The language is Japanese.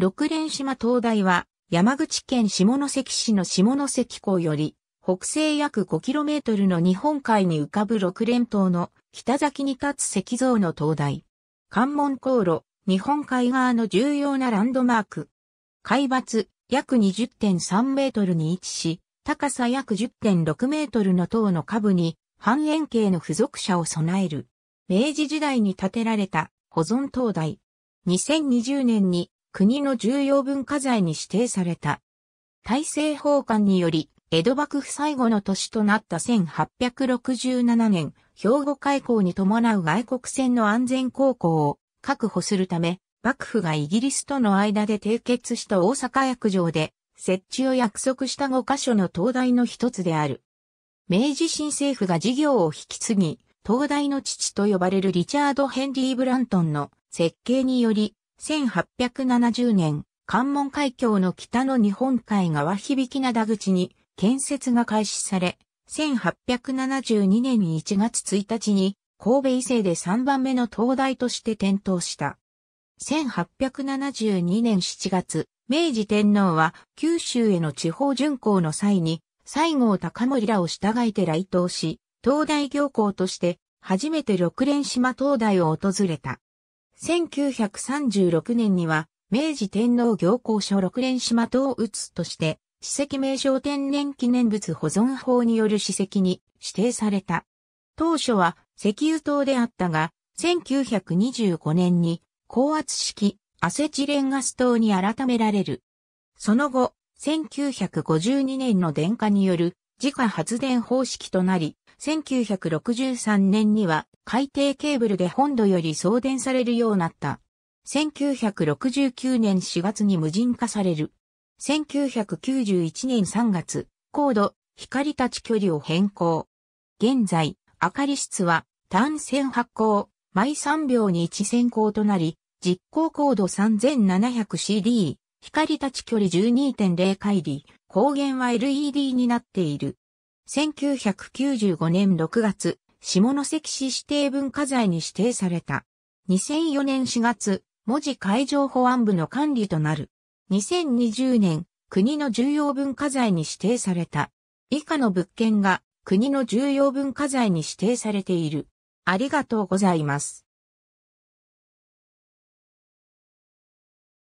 六連島灯台は、山口県下関市の下関港より、北西約 5km の日本海に浮かぶ六連島の北先に立つ石像の灯台。関門航路、日本海側の重要なランドマーク。海抜約20.3メートルに位置し、高さ約10.6メートルの塔の下部に半円形の付属車を備える。明治時代に建てられた保存灯台。2020年に国の重要文化財に指定された。大政奉還により、江戸幕府最後の年となった1867年、兵庫開港に伴う外国船の安全航行を確保するため、幕府がイギリスとの間で締結した大阪役場で、設置を約束した5カ所の灯台の一つである。明治新政府が事業を引き継ぎ、灯台の父と呼ばれるリチャード・ヘンリー・ブラントンの設計により、1870年、関門海峡の北の日本海側響き灘口に建設が開始され、1872年に1月1日に神戸伊勢で3番目の灯台として点灯した。1872年7月、明治天皇は九州への地方巡行の際に西郷隆盛らを従えて来島し、灯台行行として初めて六連島灯台を訪れた。1936年には、明治天皇行幸所六連島打つとして、史跡名称天然記念物保存法による史跡に指定された。当初は石油島であったが、1925年に高圧式アセチレンガス島に改められる。その後、1952年の電化による自家発電方式となり、1963年には海底ケーブルで本土より送電されるようになった。1969年4月に無人化される。1991年3月、高度、光立ち距離を変更。現在、明かり室は単線発光、毎3秒に1線光となり、実行高度 3700CD、光立ち距離12.0回り。光源は LED になっている。1995年6月、下関市指定文化財に指定された。2004年4月、文字海上保安部の管理となる。2020年、国の重要文化財に指定された。以下の物件が国の重要文化財に指定されている。ありがとうございます。